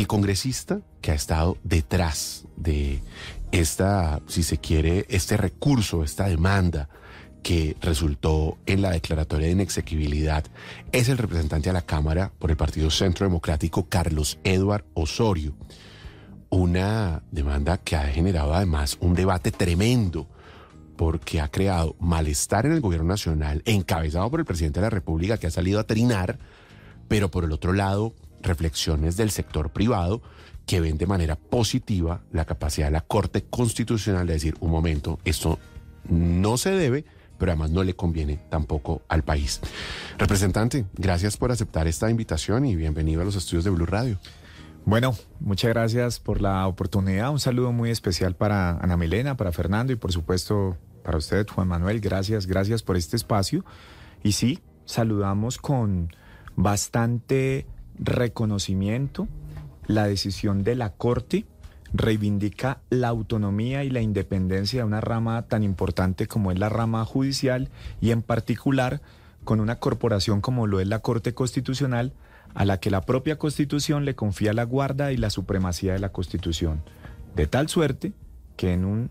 el congresista que ha estado detrás de esta, si se quiere, este recurso, esta demanda que resultó en la declaratoria de inexequibilidad es el representante a la Cámara por el Partido Centro Democrático, Carlos Eduard Osorio. Una demanda que ha generado además un debate tremendo porque ha creado malestar en el gobierno nacional, encabezado por el presidente de la República que ha salido a trinar, pero por el otro lado reflexiones del sector privado que ven de manera positiva la capacidad de la Corte Constitucional de decir, un momento, esto no se debe, pero además no le conviene tampoco al país. Representante, gracias por aceptar esta invitación y bienvenido a los estudios de Blue Radio. Bueno, muchas gracias por la oportunidad. Un saludo muy especial para Ana Milena, para Fernando y por supuesto para usted, Juan Manuel. Gracias, gracias por este espacio. Y sí, saludamos con bastante reconocimiento, la decisión de la Corte reivindica la autonomía y la independencia de una rama tan importante como es la rama judicial y en particular con una corporación como lo es la Corte Constitucional, a la que la propia Constitución le confía la guarda y la supremacía de la Constitución. De tal suerte que en un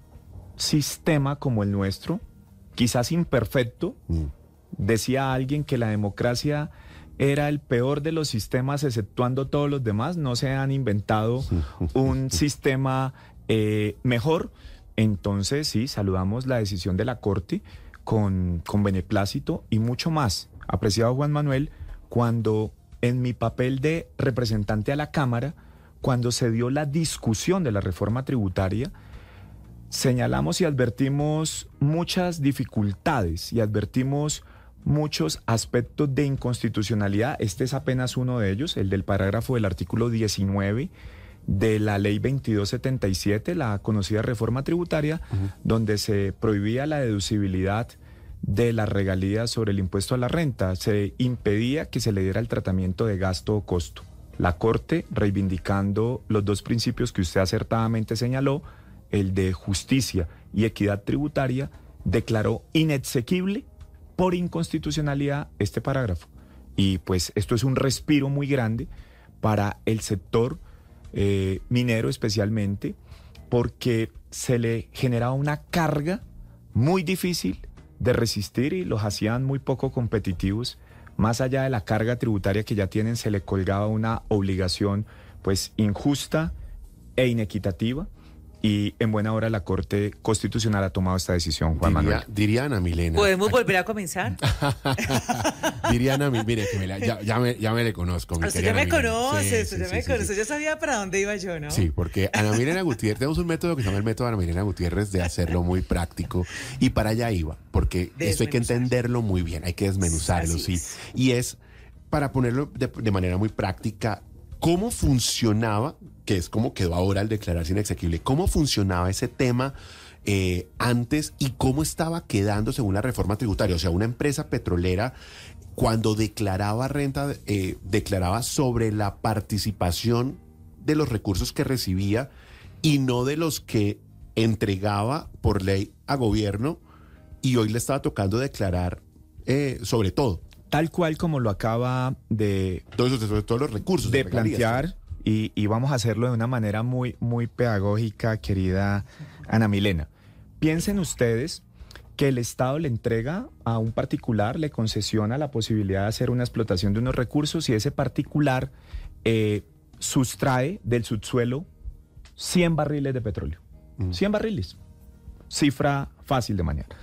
sistema como el nuestro, quizás imperfecto, mm. decía alguien que la democracia era el peor de los sistemas, exceptuando todos los demás. No se han inventado un sistema eh, mejor. Entonces, sí, saludamos la decisión de la Corte con, con beneplácito y mucho más. Apreciado Juan Manuel, cuando en mi papel de representante a la Cámara, cuando se dio la discusión de la reforma tributaria, señalamos y advertimos muchas dificultades y advertimos muchos aspectos de inconstitucionalidad. Este es apenas uno de ellos, el del parágrafo del artículo 19 de la ley 2277, la conocida reforma tributaria, donde se prohibía la deducibilidad de la regalías sobre el impuesto a la renta. Se impedía que se le diera el tratamiento de gasto o costo. La Corte, reivindicando los dos principios que usted acertadamente señaló, el de justicia y equidad tributaria, declaró inexequible por inconstitucionalidad este parágrafo. Y pues esto es un respiro muy grande para el sector eh, minero especialmente, porque se le generaba una carga muy difícil de resistir y los hacían muy poco competitivos. Más allá de la carga tributaria que ya tienen, se le colgaba una obligación pues injusta e inequitativa y en buena hora la Corte Constitucional ha tomado esta decisión, Juan Diría, Manuel. Milena. ¿Podemos volver a comenzar? Diriana, mire, que ya, me, ya, le conozco. Mi ah, ya me conoces, ya me Yo sabía para dónde iba yo, ¿no? Sí, porque Ana Milena Gutiérrez, tenemos un método que se llama el método de Ana Milena Gutiérrez de hacerlo muy práctico y para allá iba, porque eso hay que entenderlo muy bien, hay que desmenuzarlo, sí. Y es, para ponerlo de manera muy práctica, cómo funcionaba que es como quedó ahora al declararse inexequible. ¿Cómo funcionaba ese tema? Eh, antes y cómo estaba quedando según la reforma tributaria. O sea, una empresa petrolera cuando declaraba renta, eh, declaraba sobre la participación de los recursos que recibía y no de los que entregaba por ley a gobierno y hoy le estaba tocando declarar eh, sobre todo. Tal cual como lo acaba de... Todos, los recursos. de plantear y, vamos a hacerlo de una manera muy, muy pedagógica, querida Ana Milena. Piensen ustedes que el Estado le entrega a un particular, le concesiona la posibilidad de hacer una explotación de unos recursos y ese particular eh, sustrae del subsuelo 100 barriles de petróleo. 100 mm. barriles. Cifra fácil de mañana.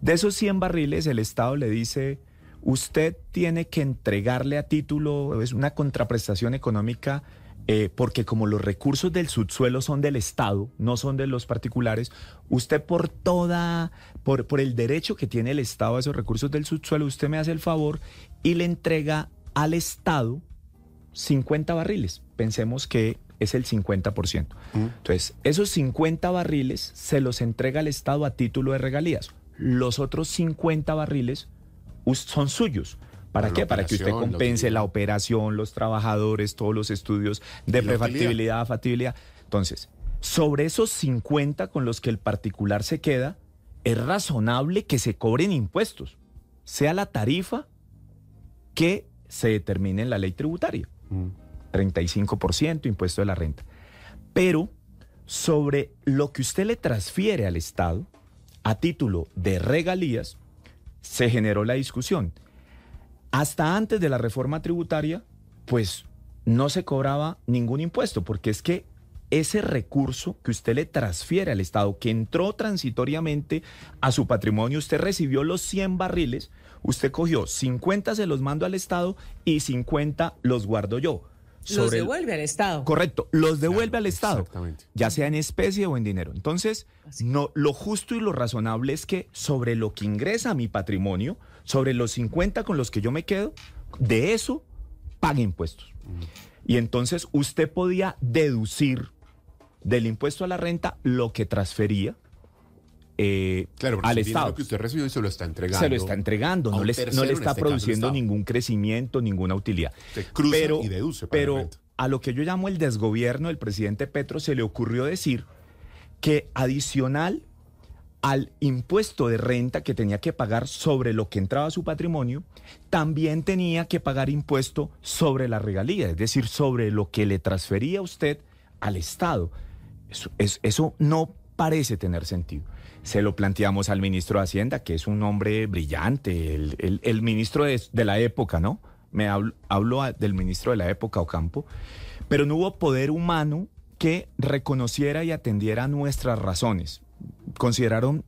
De esos 100 barriles, el Estado le dice, usted tiene que entregarle a título, es una contraprestación económica, eh, porque como los recursos del subsuelo son del Estado, no son de los particulares, usted por toda, por, por el derecho que tiene el Estado a esos recursos del subsuelo, usted me hace el favor y le entrega al Estado 50 barriles. Pensemos que es el 50%. Mm. Entonces, esos 50 barriles se los entrega al Estado a título de regalías. Los otros 50 barriles son suyos. ¿Para qué? Para que usted compense la operación, los trabajadores, todos los estudios de prefactibilidad, factibilidad. Entonces, sobre esos 50 con los que el particular se queda, es razonable que se cobren impuestos, sea la tarifa que se determine en la ley tributaria. 35% mm. impuesto de la renta. Pero sobre lo que usted le transfiere al Estado a título de regalías, se generó la discusión hasta antes de la reforma tributaria, pues no se cobraba ningún impuesto, porque es que ese recurso que usted le transfiere al Estado, que entró transitoriamente a su patrimonio, usted recibió los 100 barriles, usted cogió 50 se los mando al Estado y 50 los guardo yo los devuelve al Estado. Correcto, los devuelve al Estado, exactamente. ya sea en especie o en dinero. Entonces, no, lo justo y lo razonable es que sobre lo que ingresa a mi patrimonio, sobre los 50 con los que yo me quedo, de eso pague impuestos. Mm. Y entonces usted podía deducir del impuesto a la renta lo que transfería eh, claro, al Estado. que usted recibió y se lo está entregando. Se lo está entregando, no, le está este produciendo ningún crecimiento, ninguna utilidad. Se pero, y deduce. pero a lo que yo llamo el desgobierno del presidente Petro se le ocurrió decir que adicional al impuesto de renta que tenía que pagar sobre lo que entraba a su patrimonio, también tenía que pagar impuesto sobre la regalía, es decir, sobre lo que le transfería usted al Estado. eso no parece tener sentido. Se lo planteamos al ministro de Hacienda, que es un hombre brillante, el, el, ministro de, la época, ¿no? Me hablo, del ministro de la época, Ocampo, pero no hubo poder humano que reconociera y atendiera nuestras razones. Consideraron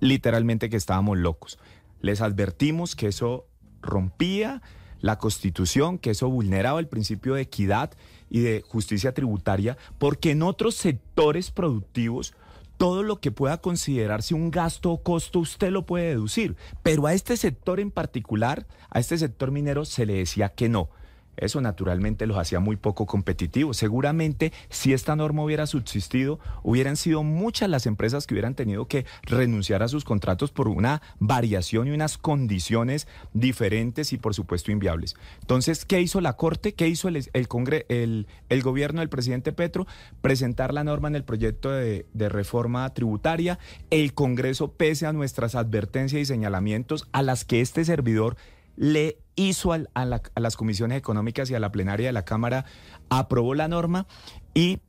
literalmente que estábamos locos. Les advertimos que eso rompía la constitución, que eso vulneraba el principio de equidad y de justicia tributaria, porque en otros sectores productivos todo lo que pueda considerarse un gasto o costo usted lo puede deducir, pero a este sector en particular, a este sector minero se le decía que no. Eso naturalmente los hacía muy poco competitivos. Seguramente si esta norma hubiera subsistido, hubieran sido muchas las empresas que hubieran tenido que renunciar a sus contratos por una variación y unas condiciones diferentes y por supuesto inviables. Entonces, ¿qué hizo la Corte? ¿Qué hizo el, el, gobierno del presidente Petro? Presentar la norma en el proyecto de reforma tributaria. El Congreso, pese a nuestras advertencias y señalamientos a las que este servidor le hizo a, a las comisiones económicas y a la plenaria de la Cámara, aprobó la norma y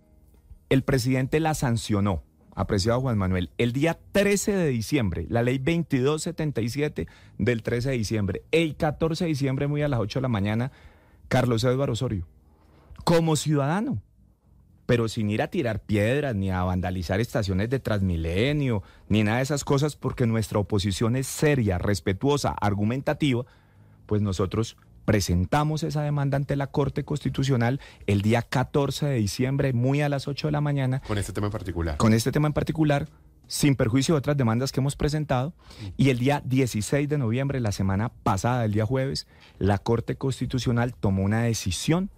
el presidente la sancionó apreciado Juan Manuel, el día 13 de diciembre, la ley 2277 del 13 de diciembre, el 14 de diciembre, muy a las 8 de la mañana, Carlos Eduardo Osorio, como ciudadano, pero sin ir a tirar piedras, ni a vandalizar estaciones de Transmilenio, ni nada de esas cosas, porque nuestra oposición es seria, respetuosa, argumentativa, pues nosotros presentamos esa demanda ante la Corte Constitucional el día 14 de diciembre, muy a las 8 de la mañana. Con este tema en particular. Con este tema en particular, sin perjuicio de otras demandas que hemos presentado. Mm. Y el día 16 de noviembre, la semana pasada, el día jueves, la Corte Constitucional tomó una decisión,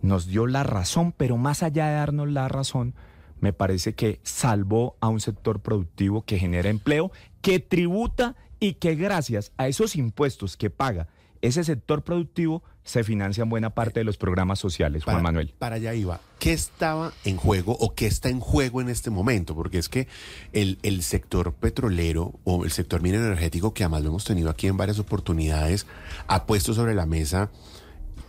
nos dio la razón, pero más allá de darnos la razón, me parece que salvó a un sector productivo que genera empleo, que tributa y que gracias a esos impuestos que paga ese sector productivo se financia en buena parte de los programas sociales, Juan Manuel. Para allá iba. ¿Qué estaba en juego o qué está en juego en este momento? Porque es que el, sector petrolero o el sector minero energético, que además lo hemos tenido aquí en varias oportunidades, ha puesto sobre la mesa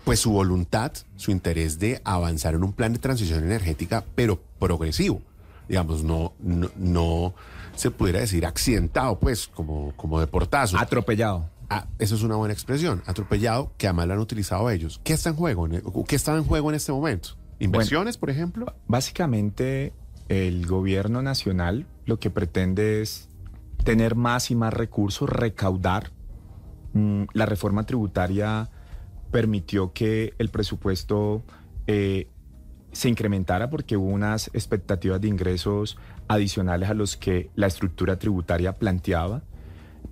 pues su voluntad, su interés de avanzar en un plan de transición energética, pero progresivo. Digamos, no, no, se pudiera decir accidentado, pues, como, como de portazo. Atropellado. Ah, eso es una buena expresión, atropellado, que además lo han utilizado ellos. ¿Qué está en juego? E-, ¿Qué en juego en este momento? ¿Inversiones, por ejemplo? Básicamente, el gobierno nacional lo que pretende es tener más y más recursos, recaudar. Mm, la reforma tributaria permitió que el presupuesto eh, se incrementara porque hubo unas expectativas de ingresos adicionales a los que la estructura tributaria planteaba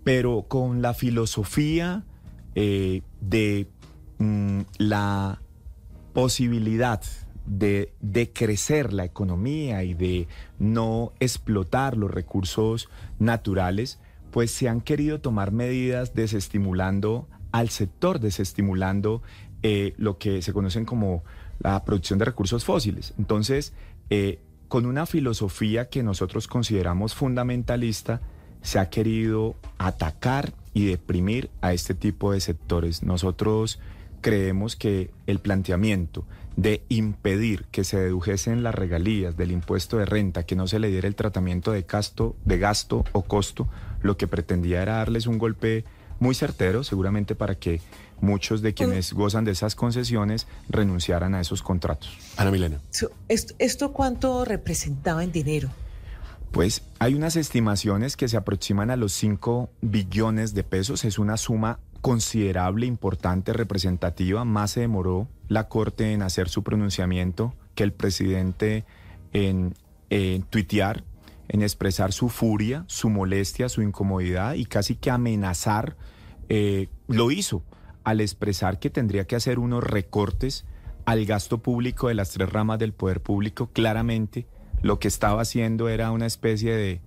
pero con la filosofía eh, de mm, la posibilidad de, crecer la economía y de no explotar los recursos naturales, pues se han querido tomar medidas desestimulando al sector, desestimulando eh, lo que se conocen como la producción de recursos fósiles. Entonces, eh, con una filosofía que nosotros consideramos fundamentalista, se ha querido atacar y deprimir a este tipo de sectores. Nosotros creemos que el planteamiento de impedir que se dedujesen las regalías del impuesto de renta, que no se le diera el tratamiento de gasto, de gasto o costo, lo que pretendía era darles un golpe muy certero, seguramente para que muchos de quienes gozan de esas concesiones renunciaran a esos contratos. Ana Milena. esto cuánto representaba en dinero? Pues hay unas estimaciones que se aproximan a los 5 billones de pesos. Es una suma considerable, importante, representativa. Más se demoró la Corte en hacer su pronunciamiento que el presidente en, en eh, tuitear, en expresar su furia, su molestia, su incomodidad y casi que amenazar. Eh, lo hizo al expresar que tendría que hacer unos recortes al gasto público de las tres ramas del poder público claramente lo que estaba haciendo era una especie de,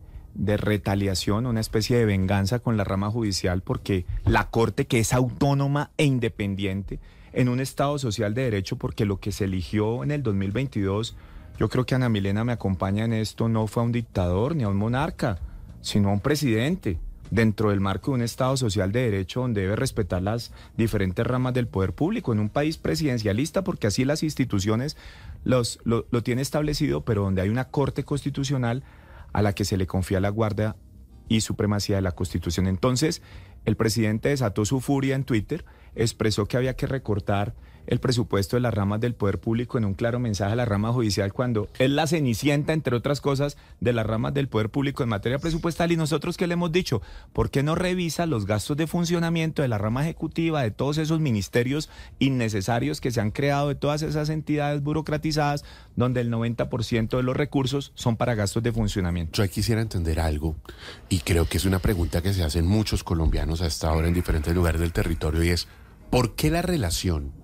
retaliación, una especie de venganza con la rama judicial, porque la Corte, que es autónoma e independiente en un Estado social de derecho, porque lo que se eligió en el 2022, yo creo que Ana Milena me acompaña en esto, no fue a un dictador ni a un monarca, sino a un presidente, dentro del marco de un Estado social de derecho donde debe respetar las diferentes ramas del poder público, en un país presidencialista, porque así las instituciones lo, lo tiene establecido, pero donde hay una corte constitucional a la que se le confía la guardia y supremacía de la Constitución. Entonces, el presidente desató su furia en Twitter, expresó que había que recortar el presupuesto de las ramas del poder público en un claro mensaje a la rama judicial cuando es la cenicienta, entre otras cosas, de las ramas del poder público en materia presupuestal. Y nosotros ¿qué le hemos dicho, ¿por qué no revisa los gastos de funcionamiento de la rama ejecutiva, de todos esos ministerios innecesarios que se han creado, de todas esas entidades burocratizadas, donde el 90% de los recursos son para gastos de funcionamiento? Yo quisiera entender algo, y creo que es una pregunta que se hacen muchos colombianos hasta ahora en diferentes lugares del territorio, y es, ¿por qué la relación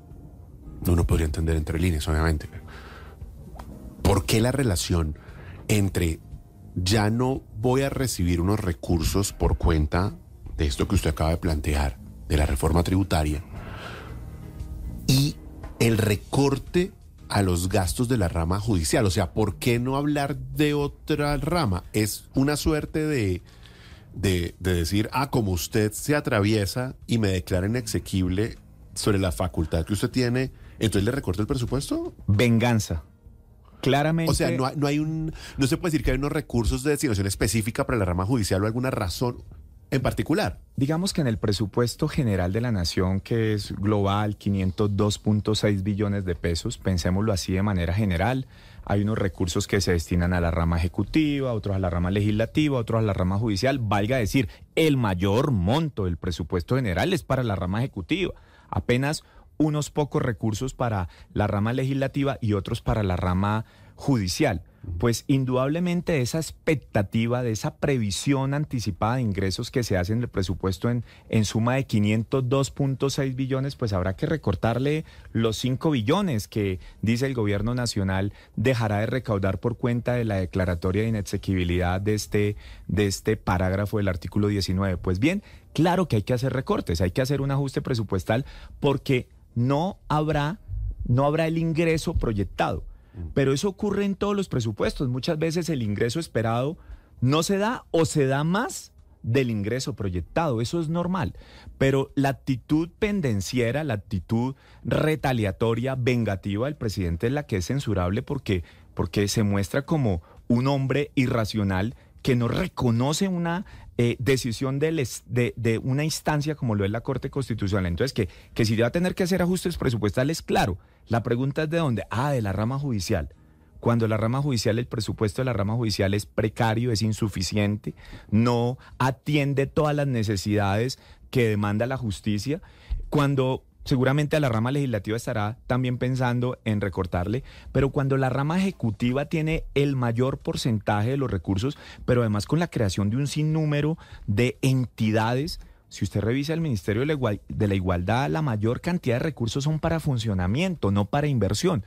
uno podría entender entre líneas, obviamente. ¿Por qué la relación entre ya no voy a recibir unos recursos por cuenta de esto que usted acaba de plantear, de la reforma tributaria, y el recorte a los gastos de la rama judicial? O sea, ¿por qué no hablar de otra rama? Es una suerte de... de, decir, ah, como usted se atraviesa y me declara inexequible sobre la facultad que usted tiene entonces le recorta el presupuesto. Venganza. Claramente. O sea, no, hay un. No se puede decir que hay unos recursos de destinación específica para la rama judicial o alguna razón en particular. Digamos que en el presupuesto general de la nación, que es global, 502.6 billones de pesos, pensémoslo así de manera general, hay unos recursos que se destinan a la rama ejecutiva, otros a la rama legislativa, otros a la rama judicial. Valga decir, el mayor monto del presupuesto general es para la rama ejecutiva, apenas unos pocos recursos para la rama legislativa y otros para la rama judicial. Pues indudablemente esa expectativa, de esa previsión anticipada de ingresos que se hace en el presupuesto en, en suma de 502.6 billones, pues habrá que recortarle los 5 billones que dice el gobierno nacional dejará de recaudar por cuenta de la declaratoria de inexequibilidad de este, de este parágrafo del artículo 19. Pues bien, claro que hay que hacer recortes, hay que hacer un ajuste presupuestal porque no habrá, no habrá el ingreso proyectado. Mm. Pero eso ocurre en todos los presupuestos. Muchas veces el ingreso esperado no se da o se da más del ingreso proyectado. Eso es normal. Pero la actitud pendenciera, la actitud retaliatoria, vengativa del presidente es la que es censurable porque, porque se muestra como un hombre irracional que no reconoce una eh, decisión de, una instancia como lo es la Corte Constitucional. Entonces, que, que si va a tener que hacer ajustes presupuestales, claro. La pregunta es de dónde. Ah, de la rama judicial. Cuando la rama judicial, el presupuesto de la rama judicial es precario, es insuficiente, no atiende todas las necesidades que demanda la justicia. Cuando seguramente a la rama legislativa estará también pensando en recortarle, pero cuando la rama ejecutiva tiene el mayor porcentaje de los recursos, pero además con la creación de un sinnúmero de entidades, si usted revisa el Ministerio de la Igualdad, la mayor cantidad de recursos son para funcionamiento, no para inversión.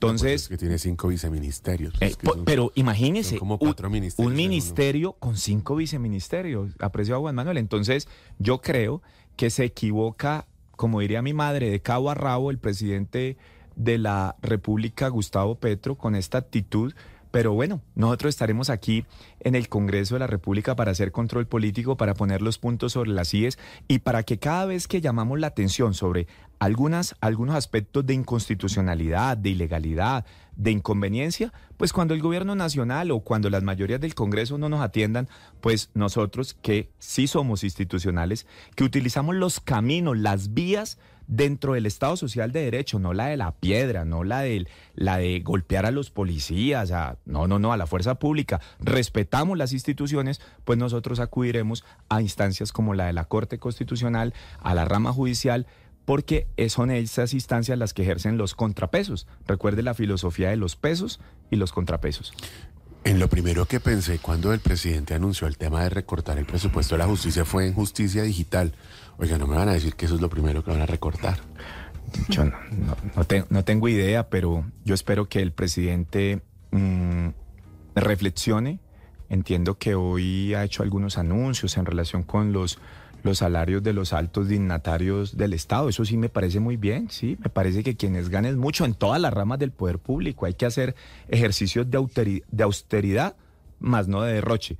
Pues Entonces. que tiene cinco viceministerios. Pues eh, pero imagínese, Como cuatro un, ministerios un ministerio con cinco viceministerios. Aprecio a Juan Manuel. Entonces, yo creo que se equivoca como diría mi madre, de cabo a rabo el presidente de la República, Gustavo Petro, con esta actitud. Pero bueno, nosotros estaremos aquí en el Congreso de la República para hacer control político, para poner los puntos sobre las IES y para que cada vez que llamamos la atención sobre algunas, algunos aspectos de inconstitucionalidad, de ilegalidad, de inconveniencia, pues cuando el gobierno nacional o cuando las mayorías del Congreso no nos atiendan, pues nosotros que sí somos institucionales, que utilizamos los caminos, las vías dentro del Estado Social de Derecho, no la de la piedra, no la de, la de golpear a los policías, a, no, no, no, a la fuerza pública. Respetamos las instituciones, pues nosotros acudiremos a instancias como la de la Corte Constitucional, a la rama judicial, porque son esas instancias las que ejercen los contrapesos. Recuerde la filosofía de los pesos y los contrapesos. En lo primero que pensé cuando el presidente anunció el tema de recortar el presupuesto de la justicia fue en justicia digital. Oiga, no me van a decir que eso es lo primero que van a recortar. Yo no, tengo idea, pero yo espero que el presidente mm, reflexione. Entiendo que hoy ha hecho algunos anuncios en relación con los los salarios de los altos dignatarios del Estado. Eso sí me parece muy bien, sí. Me parece que quienes ganen mucho en todas las ramas del poder público hay que hacer ejercicios de austeridad, más no de derroche.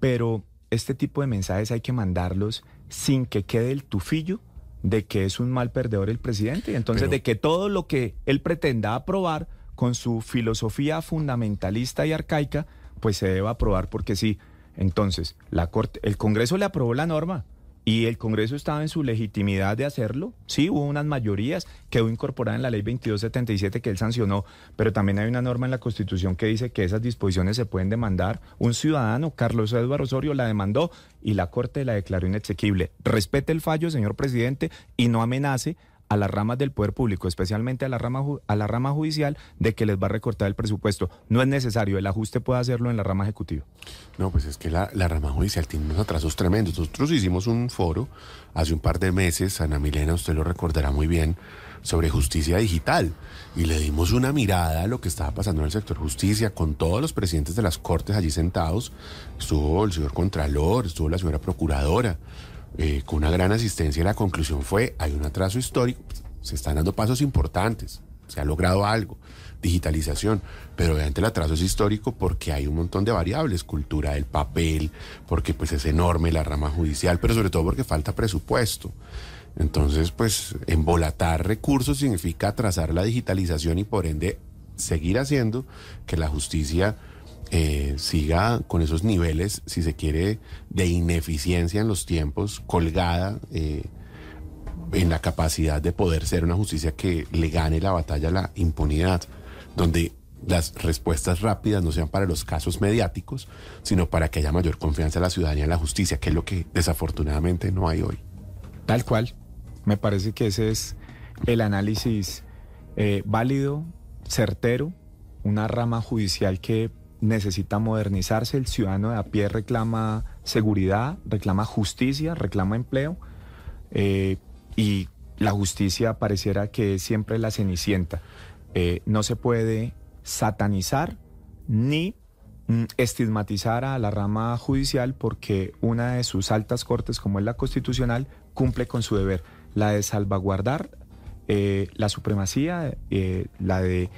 Pero este tipo de mensajes hay que mandarlos sin que quede el tufillo de que es un mal perdedor el presidente. Entonces, de que todo lo que él pretenda aprobar con su filosofía fundamentalista y arcaica, pues se deba aprobar porque sí. Entonces, la corte, el Congreso le aprobó la norma, ¿Y el Congreso estaba en su legitimidad de hacerlo? Sí, hubo unas mayorías, quedó incorporada en la ley 2277 que él sancionó, pero también hay una norma en la Constitución que dice que esas disposiciones se pueden demandar. Un ciudadano, Carlos Eduardo Osorio, la demandó y la Corte la declaró inexequible. Respete el fallo, señor presidente, y no amenace a las ramas del poder público, especialmente a la rama, a la rama judicial, de que les va a recortar el presupuesto. No es necesario, el ajuste puede hacerlo en la rama ejecutiva. No, pues es que la, la rama judicial tiene unos atrasos tremendos. Nosotros hicimos un foro hace un par de meses, Ana Milena, usted lo recordará muy bien, sobre justicia digital y le dimos una mirada a lo que estaba pasando en el sector justicia con todos los presidentes de las cortes allí sentados. Estuvo el señor Contralor, estuvo la señora Procuradora, eh, con una gran asistencia. La conclusión fue, hay un atraso histórico, pues, se están dando pasos importantes, se ha logrado algo, digitalización, pero obviamente el atraso es histórico porque hay un montón de variables, cultura del papel, porque pues es enorme la rama judicial, pero sobre todo porque falta presupuesto. Entonces, pues embolatar recursos significa atrasar la digitalización y por ende seguir haciendo que la justicia eh, siga con esos niveles, si se quiere, de ineficiencia en los tiempos, colgada eh, en la capacidad de poder ser una justicia que le gane la batalla a la impunidad, donde las respuestas rápidas no sean para los casos mediáticos, sino para que haya mayor confianza de la ciudadanía en la justicia, que es lo que desafortunadamente no hay hoy. Tal cual, me parece que ese es el análisis eh, válido, certero, una rama judicial que necesita modernizarse, el ciudadano de a pie reclama seguridad, reclama justicia, reclama empleo eh, y la justicia pareciera que es siempre la cenicienta. Eh, no se puede satanizar ni mm, estigmatizar a la rama judicial porque una de sus altas cortes, como es la constitucional, cumple con su deber, la de salvaguardar eh, la supremacía, la de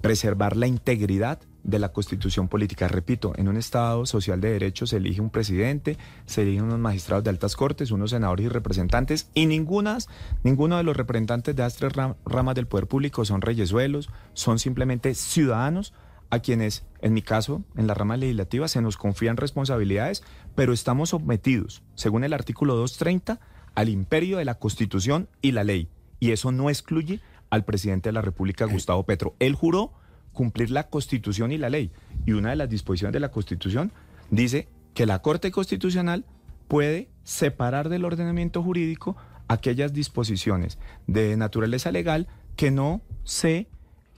preservar la integridad de la constitución política. Repito, en un Estado social de derecho se elige un presidente, se eligen unos magistrados de altas cortes, unos senadores y representantes, y ninguna, ninguno de los representantes de las tres ramas del poder público son reyesuelos, son simplemente ciudadanos a quienes, en mi caso, en la rama legislativa, se nos confían responsabilidades, pero estamos sometidos, según el artículo 230, al imperio de la Constitución y la ley. Y eso no excluye al presidente de la República, eh, Gustavo Petro. Él juró cumplir la Constitución y la ley. Y una de las disposiciones de la Constitución dice que la Corte Constitucional puede separar del ordenamiento jurídico aquellas disposiciones de naturaleza legal que no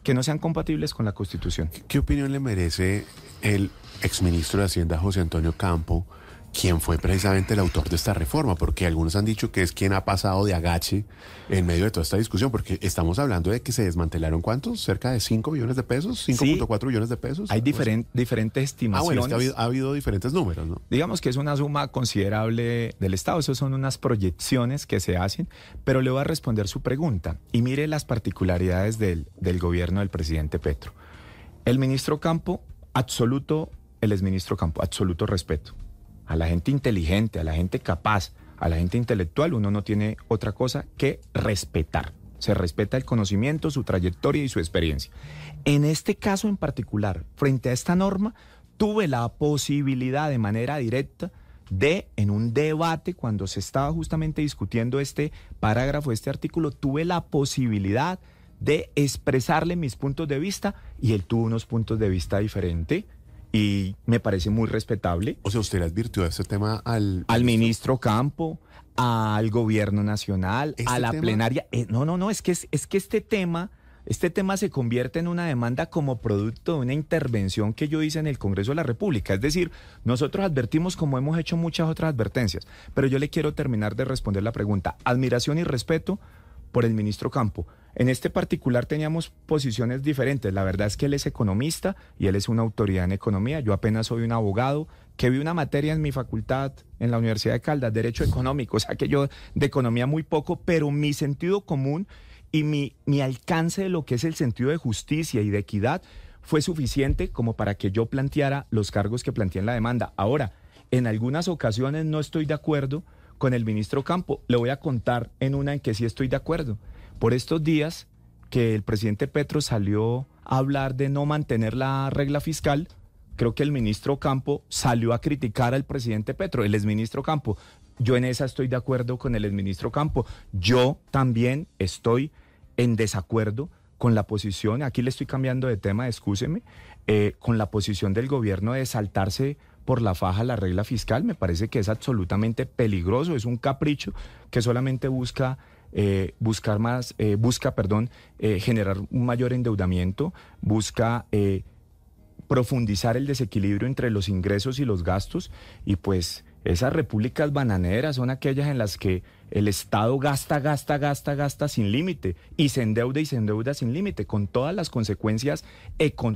que no sean compatibles con la Constitución. ¿Qué opinión le merece el exministro de Hacienda José Antonio Campo quién fue precisamente el autor de esta reforma, porque algunos han dicho que es quien ha pasado de agache en medio de toda esta discusión, porque estamos hablando de que se desmantelaron cuántos, cerca de 5 millones de pesos, 5.4 millones de pesos. Hay diferentes ah, estimaciones. ha, habido, diferentes números, ¿no? Digamos que es una suma considerable del Estado, eso son unas proyecciones que se hacen, pero le voy a responder su pregunta y mire las particularidades del, gobierno del presidente Petro. El ministro Campo, absoluto, el ministro Campo, absoluto respeto a la gente inteligente, a la gente capaz, a la gente intelectual, uno no tiene otra cosa que respetar. Se respeta el conocimiento, su trayectoria y su experiencia. En este caso en particular, frente a esta norma, tuve la posibilidad de manera directa de, en un debate, cuando se estaba justamente discutiendo este parágrafo, este artículo, tuve la posibilidad de expresarle mis puntos de vista y él tuvo unos puntos de vista diferentes y me parece muy respetable. O sea, usted le advirtió ese tema al... Al ministro Campo, al gobierno nacional, ¿Este a la plenaria. Eh, no, no, no, es que, es, es que este tema... Este tema se convierte en una demanda como producto de una intervención que yo hice en el Congreso de la República. Es decir, nosotros advertimos como hemos hecho muchas otras advertencias, pero yo le quiero terminar de responder la pregunta. Admiración y respeto por el ministro Campo. En este particular teníamos posiciones diferentes. La verdad es que él es economista y él es una autoridad en economía. Yo apenas soy un abogado que vi una materia en mi facultad, en la Universidad de Caldas, Derecho Económico. O sea que yo de economía muy poco, pero mi sentido común y mi, alcance de lo que es el sentido de justicia y de equidad fue suficiente como para que yo planteara los cargos que planteé en la demanda. Ahora, en algunas ocasiones no estoy de acuerdo con el ministro Campo. Le voy a contar en una en que sí estoy de acuerdo por estos días que el presidente Petro salió a hablar de no mantener la regla fiscal, creo que el ministro Campo salió a criticar al presidente Petro, el exministro Campo. Yo en esa estoy de acuerdo con el exministro Campo. Yo también estoy en desacuerdo con la posición, aquí le estoy cambiando de tema, excúseme, eh, con la posición del gobierno de saltarse por la faja la regla fiscal. Me parece que es absolutamente peligroso, es un capricho que solamente busca eh, buscar más, eh, busca, perdón, eh, generar un mayor endeudamiento, busca profundizar el desequilibrio entre los ingresos y los gastos y pues esas repúblicas bananeras son aquellas en las que el Estado gasta, gasta, gasta, gasta sin límite y se endeuda y se endeuda sin límite, con todas las consecuencias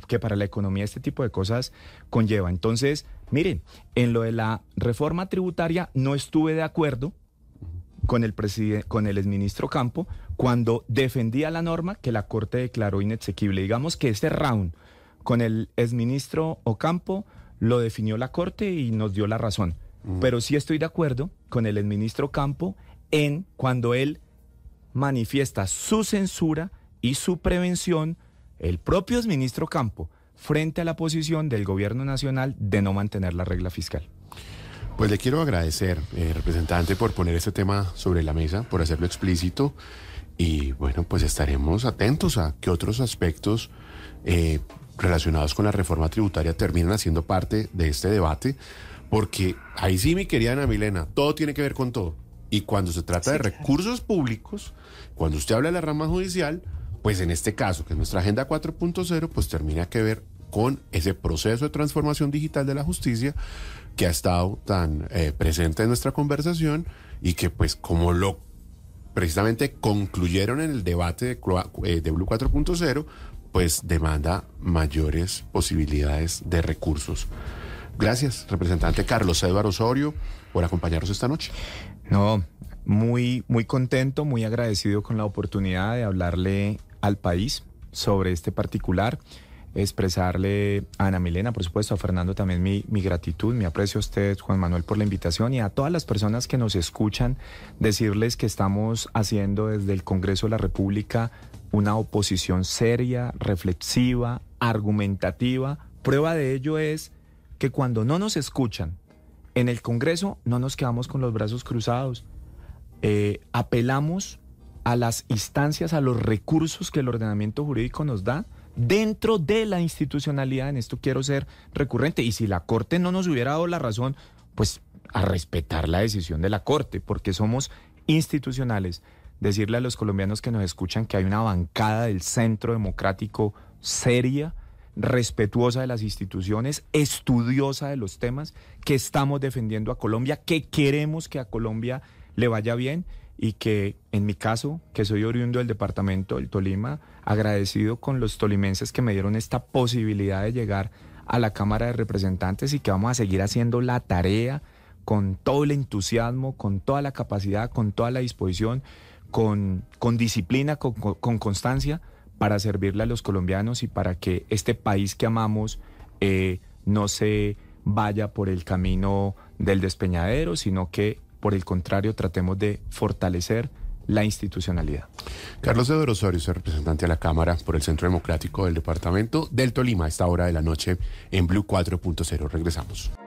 que para la economía este tipo de cosas conlleva. Entonces, miren, en lo de la reforma tributaria no estuve de acuerdo, con el, con el exministro Campo cuando defendía la norma que la Corte declaró inexequible. Digamos que este round con el exministro Ocampo lo definió la Corte y nos dio la razón. Mm. Pero sí estoy de acuerdo con el exministro Campo en cuando él manifiesta su censura y su prevención, el propio exministro Campo, frente a la posición del gobierno nacional de no mantener la regla fiscal. Pues le quiero agradecer, eh, representante, por poner este tema sobre la mesa, por hacerlo explícito. Y bueno, pues estaremos atentos a que otros aspectos eh, relacionados con la reforma tributaria terminen haciendo parte de este debate, porque ahí sí, mi querida Ana Milena, todo tiene que ver con todo. Y cuando se trata de recursos públicos, cuando usted habla de la rama judicial, pues en este caso, que es nuestra Agenda 4.0, pues termina que ver con ese proceso de transformación digital de la justicia, que ha estado tan eh, presente en nuestra conversación y que pues como lo precisamente concluyeron en el debate de, eh, de Blue 4.0, pues demanda mayores posibilidades de recursos. Gracias, representante Carlos Eduardo Osorio, por acompañarnos esta noche. No, muy, muy contento, muy agradecido con la oportunidad de hablarle al país sobre este particular expresarle a Ana Milena, por supuesto, a Fernando también mi, gratitud, mi aprecio a usted, Juan Manuel, por la invitación y a todas las personas que nos escuchan, decirles que estamos haciendo desde el Congreso de la República una oposición seria, reflexiva, argumentativa. Prueba de ello es que cuando no nos escuchan en el Congreso, no nos quedamos con los brazos cruzados. Eh, apelamos a las instancias, a los recursos que el ordenamiento jurídico nos da dentro de la institucionalidad. En esto quiero ser recurrente. Y si la Corte no nos hubiera dado la razón, pues a respetar la decisión de la Corte, porque somos institucionales. Decirle a los colombianos que nos escuchan que hay una bancada del centro democrático seria, respetuosa de las instituciones, estudiosa de los temas, que estamos defendiendo a Colombia, que queremos que a Colombia le vaya bien y que en mi caso, que soy oriundo del departamento del Tolima, agradecido con los tolimenses que me dieron esta posibilidad de llegar a la Cámara de Representantes y que vamos a seguir haciendo la tarea con todo el entusiasmo, con toda la capacidad, con toda la disposición, con, disciplina, con constancia para servirle a los colombianos y para que este país que amamos eh, no se vaya por el camino del despeñadero, sino que por el contrario tratemos de fortalecer la institucionalidad. Carlos Eduardo Osorio es representante de la Cámara por el Centro Democrático del Departamento del Tolima a esta hora de la noche en Blue 4.0. Regresamos.